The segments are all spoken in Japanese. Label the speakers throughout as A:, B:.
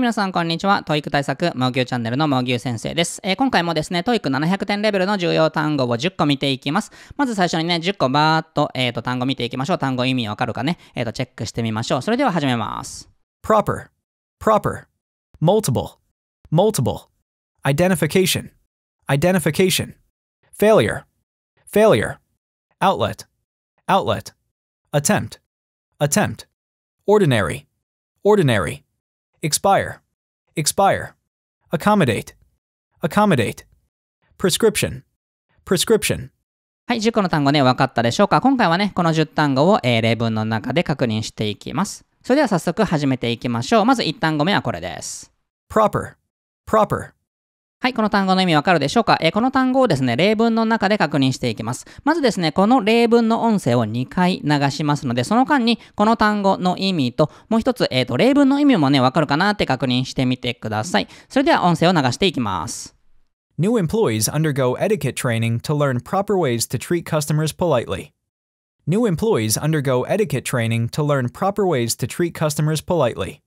A: い、皆さん、こんにちは。トイック対策、ューチャンネルのュー先生です、えー、今回もですね、トイック700点レベルの重要単語を10個見ていきます。まず最初にね、10個バーっと、えっ、ー、と、単語見ていきましょう。単語意味わかるかね、えっ、ー、と、チェックしてみましょう。それでは始めます。proper, proper, multiple, multiple, identification, identification,
B: failure, failure, outlet, outlet, attempt, attempt, ordinary, ordinary, expire, expire, accommodate, accommodate,
A: prescription, prescription. はい、10個の単語ね、分かったでしょうか今回はね、この10単語を、え例文の中で確認していきます。それでは早速始めていきましょう。まず1単語目はこれです。proper, proper はい、この単語の意味わかるでしょうか、えこの単語をですね、例文の中で確認していきます。まずですね、この例文の音声を2回流しますので、その間にこの単語の意味と、もう一つ、えっ、ー、と、例文の意味もね、わかるかなって確認してみてください。それでは音声を流していきます。
B: New employees undergo etiquette training to learn proper ways to treat customers politely. New employees
A: undergo etiquette training to learn proper ways to treat customers politely.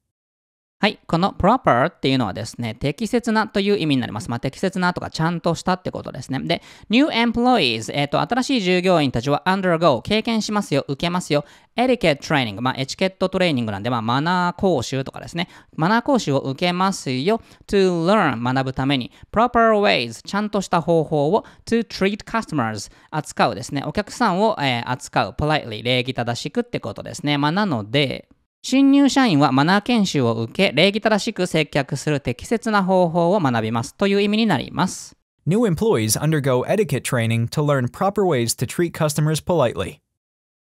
A: はい。この proper っていうのはですね、適切なという意味になります。まあ、適切なとかちゃんとしたってことですね。で、new employees、えっ、ー、と、新しい従業員たちは undergo、経験しますよ、受けますよ、etiquette training、まあ、エチケットトレーニングなんで、まあ、マナー講習とかですね、マナー講習を受けますよ、to learn、学ぶために、proper ways、ちゃんとした方法を to treat customers、扱うですね、お客さんを、えー、扱う、politely、礼儀正しくってことですね。まあ、なので、新入社員はマナー研修を受け、礼儀正しく接客する適切な方法を学びますという意味になります。New employees undergo etiquette training to learn proper ways to treat customers politely.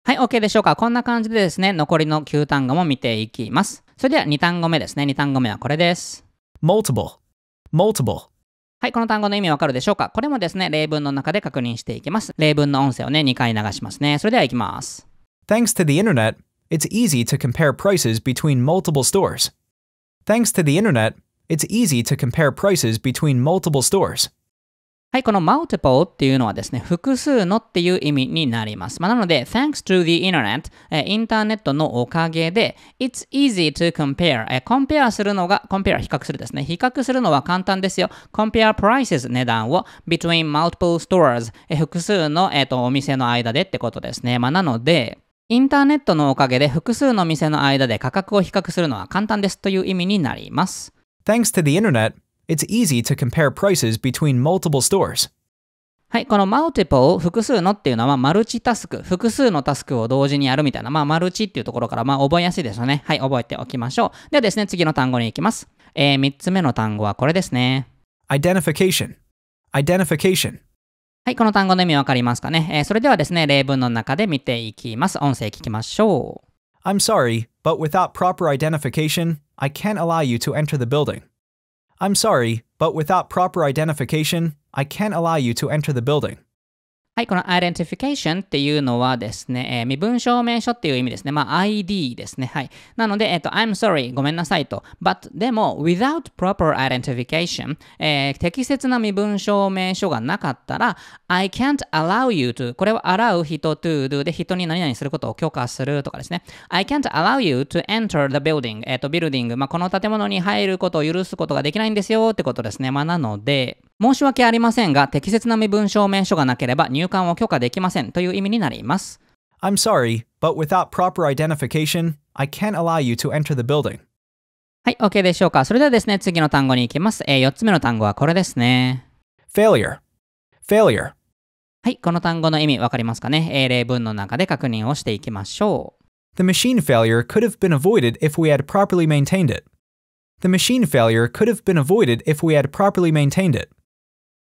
A: はい、OK でしょうか。こんな感じでですね、残りの9単語も見ていきます。それでは2単語目ですね。2単語目はこれです。multiple, multiple. はい、この単語の意味わかるでしょうかこれもですね、例文の中で確認していきます。例文の音声をね、2回流しますね。それでは行きます。
B: Thanks to the internet, it's easy to compare prices between multiple stores. Thanks to the internet, it's easy to compare prices between multiple stores. はい、この
A: multiple っていうのはですね、複数のっていう意味になります。まあ、なので、thanks to the internet、えインターネットのおかげで、it's easy to compare、えー、compare するのが、compare 比較するですね。比較するのは簡単ですよ。compare prices 値段を between multiple stores、え複数の、えーと、とお店の間でってことですね。まあ、なので、インターネットのおかげで複数の店の間で価格を比較するのは簡単ですという意味になります。Thanks to the internet, it's easy to compare prices between multiple stores. はい、この multiple 複数のっていうのはマルチタスク、複数のタスクを同時にやるみたいな、まあマルチっていうところからまあ覚えやすいですよね。はい、覚えておきましょう。ではですね、次の単語に行きます。えー、3つ目の単語はこれですね。identification identification はい、この単語の意味わかりますかね、えー、それではですね、例文の中で見ていきます。音声聞きましょ
B: う。I'm sorry, but without proper identification, I can't allow you to enter the building. I'm sorry, but without proper identification, I can't allow you to enter the building.
A: はい、この identification っていうのはですね、えー、身分証明書っていう意味ですね。まあ、ID ですね。はい。なので、えっ、ー、と、I'm sorry, ごめんなさいと。but でも、without proper identification、えー、適切な身分証明書がなかったら、I can't allow you to これは allow 人 to do で人に何々することを許可するとかですね。I can't allow you to enter the building えっ、ー、と、ビルディング。まあ、この建物に入ることを許すことができないんですよってことですね。まあ、なので、申し訳ありませんが、適切な身分証明書がなければ入入館を許可できませんという意味になります。I'm sorry,
B: but without proper identification, I can't allow you to enter the building.
A: はい、OK でしょうか。それではですね、次の単語に行きます。えー、4つ目の単語はこれですね。failure, failure. はい、この単語の意味わかりますかね、えー、例文の中で確認をしていきましょう。
B: The machine failure could have been avoided if we had properly maintained it. The machine failure could have been avoided if we had properly maintained it.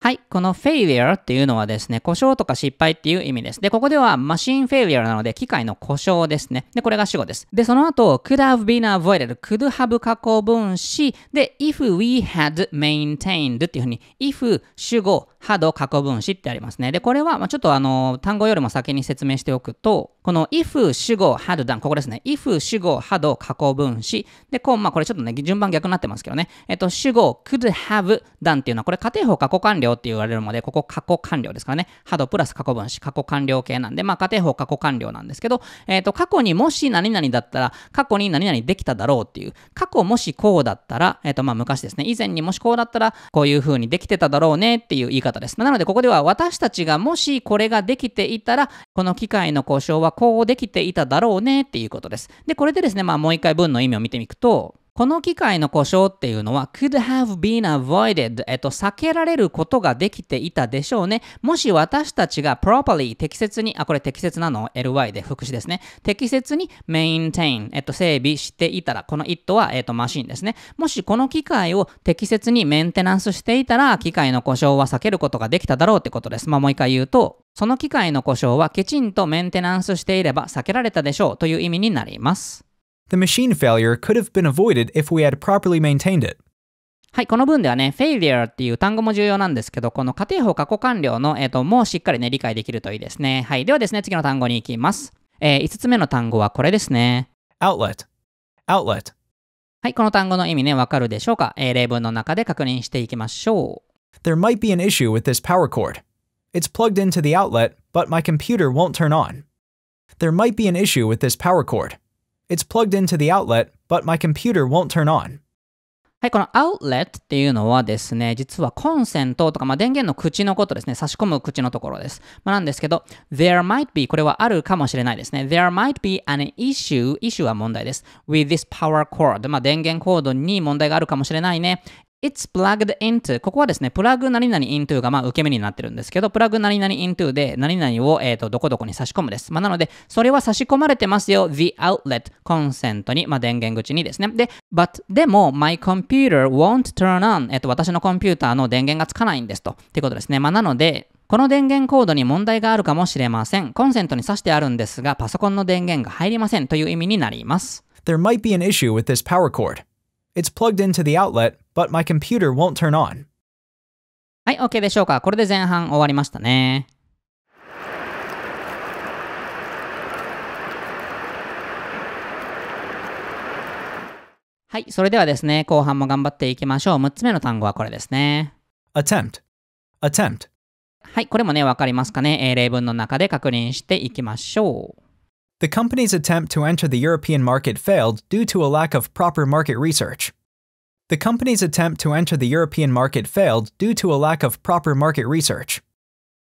A: はい。この failure っていうのはですね、故障とか失敗っていう意味です。で、ここではマシン failure なので、機械の故障ですね。で、これが主語です。で、その後、could have been avoided, could have 過去分詞、で、if we had maintained っていうふうに、if 主語、had 過去分詞ってありますね。で、これは、まあ、ちょっとあの、単語よりも先に説明しておくと、この if 主語 had done、ここですね。if 主語 had 過去分詞。で、こう、まあこれちょっとね、順番逆になってますけどね。えっと、主語 could have done っていうのは、これ仮定法過去完了って言われるので、ここ過去完了ですからね。had プラス過去分詞、過去完了形なんで、まあ仮定法過去完了なんですけど、えっと、過去にもし何々だったら、過去に何々できただろうっていう、過去もしこうだったら、えっと、まあ昔ですね。以前にもしこうだったら、こういう風にできてただろうねっていう言い方です。なので、ここでは私たちがもしこれができていたら、この機械の故障はこうできていただろうねっていうことです。で、これでですね、まあもう一回文の意味を見てみくと、この機械の故障っていうのは could have been avoided、えっと、避けられることができていたでしょうね。もし私たちが properly 適切に、あ、これ適切なの ?ly で副詞ですね。適切に maintain、えっと、整備していたら、この it は、えっと、マシンですね。もしこの機械を適切にメンテナンスしていたら、機械の故障は避けることができただろうってことです。まあ、もう一回言うと、その機械の故障はきちんとメンテナンスしていれば避けられたでしょうという意味になります。
B: The machine failure could have been avoided if we had properly
A: maintained it. はい、この文ではね、failure っていう単語も重要なんですけど、この仮定法過去完了の、えっ、ー、と、もうしっかりね、理解できるといいですね。はい、ではですね、次の単語に行きます。えー、5つ目の単語はこれですね。outlet, outlet. はい、この単語の意味ね、わかるでしょうか、えー、例文の中で確認していきましょう。There might be an issue with this power
B: cord. It's plugged into the outlet, but my computer won't turn on. There might be an issue with this power cord. It's plugged into the outlet, but my computer won't turn on.
A: はい、この outlet っていうのはですね、実はコンセントとか、まあ、電源の口のことですね、差し込む口のところです。まあ、なんですけど、there might be これはあるかもしれないですね。there might be an issue issue は問題です。with this power cord まあ、電源コードに問題があるかもしれないね。it's plugged into ここはですね、プラグ何々 into がまあ受け身になってるんですけど、プラグ何々 into で何々を、えとどこどこに差し込むです。まあ、なので、それは差し込まれてますよ。the outlet コンセントに、まあ、電源口にですね。で、but でも my computer won't turn on えっ、と私のコンピューターの電源がつかないんですと。っていうことですね。まあ、なので、この電源コードに問題があるかもしれません。コンセントに挿してあるんですが、パソコンの電源が入りませんという意味になります。There might be an issue with this power cord. It's plugged into the outlet, but my computer won't turn on. はい、OK でしょうか。これで前半終わりましたね。はい、それではですね、後半も頑張っていきましょう。6つ目の単語はこれですね。attempt, attempt. はい、これもね、わかりますかね。例文の中で確認していきましょう。The
B: company's attempt to enter the European market failed due to a lack of proper market research. The company's attempt to enter the European market failed due to a lack of proper market research.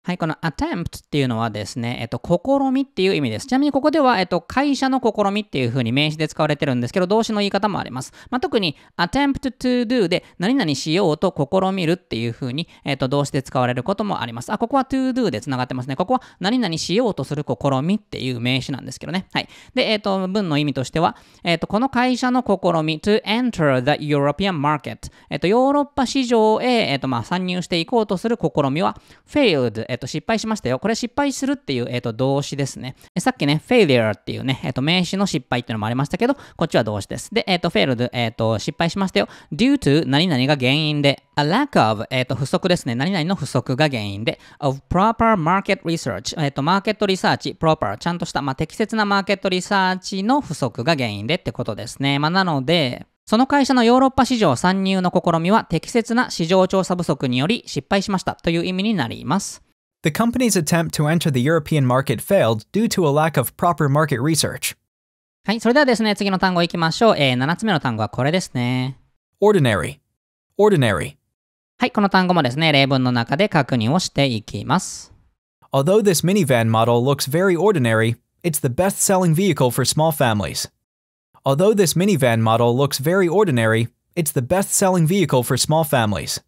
A: はい、この attempt っていうのはですね、えっと、試みっていう意味です。ちなみにここでは、えっと、会社の試みっていう風に名詞で使われてるんですけど、動詞の言い方もあります。まあ、特に attempt to do で何々しようと試みるっていう風に、えっと、動詞で使われることもあります。あ、ここは to do で繋がってますね。ここは何々しようとする試みっていう名詞なんですけどね。はい。で、えっと、文の意味としては、えっと、この会社の試み to enter the European market。えっと、ヨーロッパ市場へ、えっと、まあ、参入していこうとする試みは failed えっと、失敗しましたよ。これ失敗するっていう、えっと、動詞ですね。さっきね、failure っていうね、えっと、名詞の失敗っていうのもありましたけど、こっちは動詞です。で、えっと、failed、えっと、失敗しましたよ。due to 何々が原因で、a lack of、えっと、不足ですね。何々の不足が原因で、of proper market research、えっと、マーケットリサーチ、proper、ちゃんとした、まあ、適切なマーケットリサーチの不足が原因でってことですね。まあ、なので、その会社のヨーロッパ市場参入の試みは適切な市場調査不足により失敗しましたという意味になります。
B: The company's attempt to enter the European market failed due to a lack of proper market
A: research. はい、それではですね、次の単語いきましょう。えー、7つ目の単語はこれですね。ordinary, ordinary. はい、この単語もですね、例文の中で確認をしていきます。Although this minivan model looks very ordinary, it's the best selling
B: vehicle for small families. Although this minivan model looks very ordinary, it's the best selling vehicle for small families.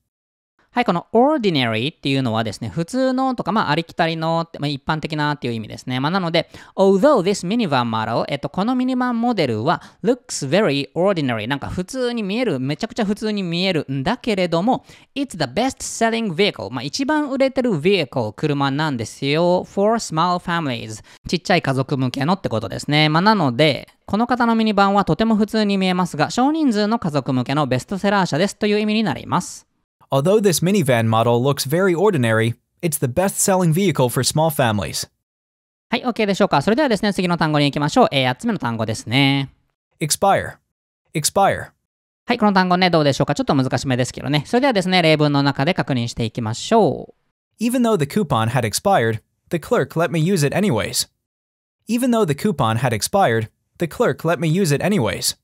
A: はい、この ordinary っていうのはですね、普通のとか、まあ、ありきたりの、まあ、一般的なっていう意味ですね。まあ、なので、although this minivan model、えっと、このミニバンモデルは looks very ordinary、なんか普通に見える、めちゃくちゃ普通に見えるんだけれども、it's the best selling vehicle、まあ、一番売れてる vehicle、車なんですよ。for small families、ちっちゃい家族向けのってことですね。まあ、なので、この方のミニバンはとても普通に見えますが、少人数の家族向けのベストセラー車ですという意味になります。
B: Although this minivan model looks very ordinary, it's the best-selling vehicle for small families.
A: はい、OK でしょうか。それではですね、次の単語に行きましょう。えー、8つ目の単語ですね。expire, expire. はい、この単語ね、どうでしょうか。ちょっと難しめですけどね。それではですね、例文の中で確認していきましょう。
B: Even though the coupon had expired, the clerk let me use it anyways. Even though the coupon had expired, the clerk let me use it anyways.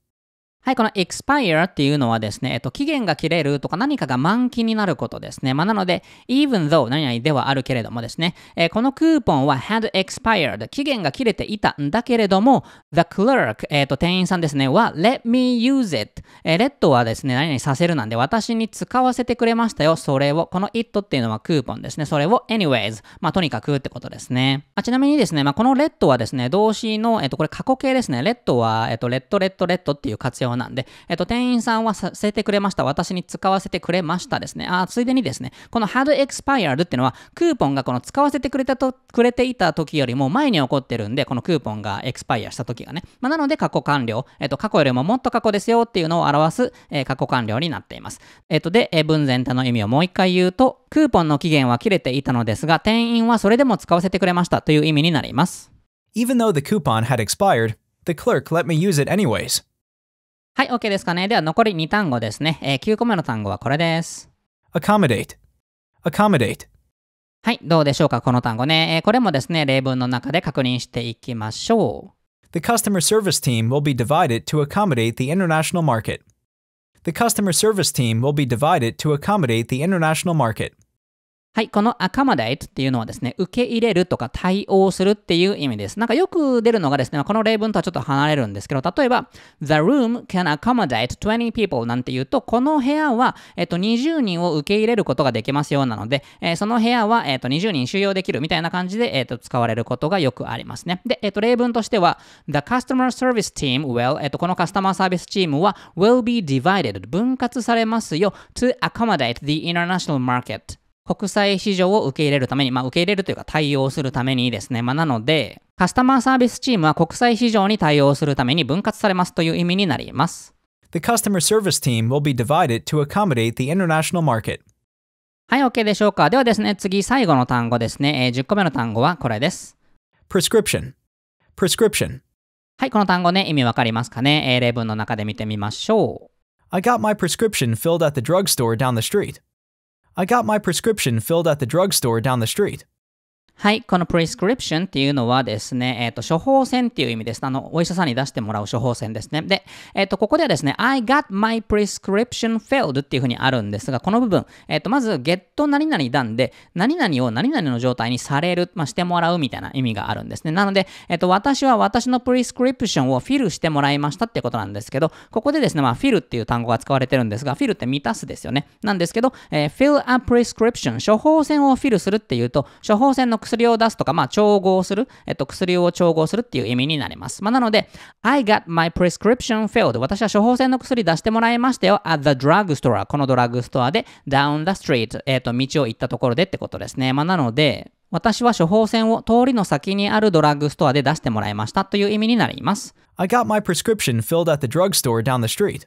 A: はい、この expire っていうのはですね、えっと、期限が切れるとか何かが満期になることですね。まあ、なので、even though 何々ではあるけれどもですね、えー、このクーポンは had expired 期限が切れていたんだけれども、the clerk、えっと、店員さんですね、は let me use it、えー、let はですね、何々させるなんで私に使わせてくれましたよ。それを、この it っていうのはクーポンですね。それを anyways、まあ、とにかくってことですね。あちなみにですね、まあ、この let はですね、動詞の、えっと、これ過去形ですね。let は、えっと、let, let, let っていう活用なんで、えっと、店員さんはさせてくれました。私に使わせてくれましたですね。あ、ついでにですね、この had expired っていうのは、クーポンがこの使わせてくれたと、くれていた時よりも前に起こってるんで、このクーポンがエクスパイアした時がね。まあ、なので、過去完了。えっと、過去よりももっと過去ですよっていうのを表す、えー、過去完了になっています。えっと、で、え文全体の意味をもう一回言うと、クーポンの期限は切れていたのですが、店員はそれでも使わせてくれましたという意味になります。Even though the coupon had expired, the clerk let me use it anyways. はい、OK ですかね。では残り2単語ですね。えー、9個目の単語はこれです。accommodate, accommodate. はい、どうでしょうか、この単語ね。えー、これもですね、例文の中で確認していきましょ
B: う。The customer service team will be divided to accommodate the international market. The customer service team will be divided to accommodate the international market.
A: はい、この accommodate っていうのはですね、受け入れるとか対応するっていう意味です。なんかよく出るのがですね、この例文とはちょっと離れるんですけど、例えば、The room can accommodate 20 people なんて言うと、この部屋は、えっと、20人を受け入れることができますようなので、えー、その部屋は、えっと、20人収容できるみたいな感じで、えっと、使われることがよくありますね。で、えっと、例文としては、The customer service team will、えっと、このカスタマーサービスチームは、will be divided 分割されますよ to accommodate the international market 国際市場を受け入れるために、まあ、受け入れるというか対応するためにですね、まあ、なので、カスタマーサービスチームは国際市場に対応するために分割されますという意味になります。The
B: customer service team will be divided to accommodate the international market.
A: はい、OK でしょうか。ではですね、次、最後の単語ですね。えー、10個目の単語はこれです。prescription prescription はい、この単語ね、意味わかりますかね。例文の中で見てみましょう。I got my
B: prescription filled at the drugstore down the street. I got my prescription filled at the drugstore down
A: the street. はい、この prescription っていうのはですね、えっ、ー、と、処方箋っていう意味です。あの、お医者さんに出してもらう処方箋ですね。で、えっ、ー、と、ここではですね、I got my prescription filled っていうふうにあるんですが、この部分、えっ、ー、と、まず、get 何々段んで、何々を何々の状態にされる、まあ、してもらうみたいな意味があるんですね。なので、えっ、と、私は私の prescription をフィルしてもらいましたってことなんですけど、ここでですね、まあ、フィルっていう単語が使われてるんですが、フィルって満たすですよね。なんですけど、えー、fill a prescription、処方箋をフィルするっていうと、処方箋の薬薬を出すとか、まあ、調合する、えっと、薬を調合するっていう意味になります。まあ、なので、I got my prescription filled. 私は処方箋の薬出してもらいましたよ。at the drugstore. このドラッグストアで、down the street. えっと、道を行ったところでってことですね。まあ、なので、私は処方箋を通りの先にあるドラッグストアで出してもらいましたという意味になります。
B: I got my prescription filled at the drugstore down the street.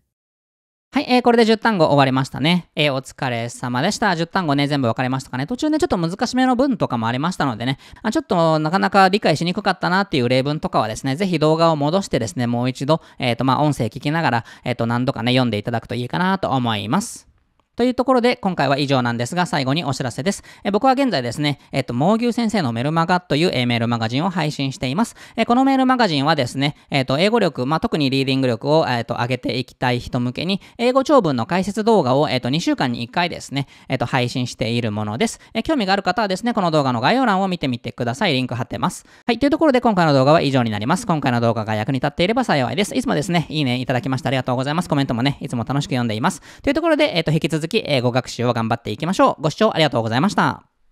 A: はい、えー、これで10単語終わりましたね。えー、お疲れ様でした。10単語ね、全部分かりましたかね。途中ね、ちょっと難しめの文とかもありましたのでね、あちょっとなかなか理解しにくかったなっていう例文とかはですね、ぜひ動画を戻してですね、もう一度、えっ、ー、と、まあ、音声聞きながら、えっ、ー、と、何度かね、読んでいただくといいかなと思います。というところで、今回は以上なんですが、最後にお知らせです。え僕は現在ですね、えっと、猛牛先生のメルマガという、えメールマガジンを配信しています。えこのメールマガジンはですね、えっと、英語力、まあ、特にリーディング力を、えっと、上げていきたい人向けに、英語長文の解説動画を、えっと、2週間に1回ですね、えっと、配信しているものです。え興味がある方はですね、この動画の概要欄を見てみてください。リンク貼ってます。はい、というところで今回の動画は以上になります。今回の動画が役に立っていれば幸いです。いつもですね、いいねいただきましてありがとうございます。コメントもね、いつも楽しく読んでいます。というところで、えっと、引き続き続き、えー、ご学習を頑張っていきましょう。ご視聴ありがとうございました。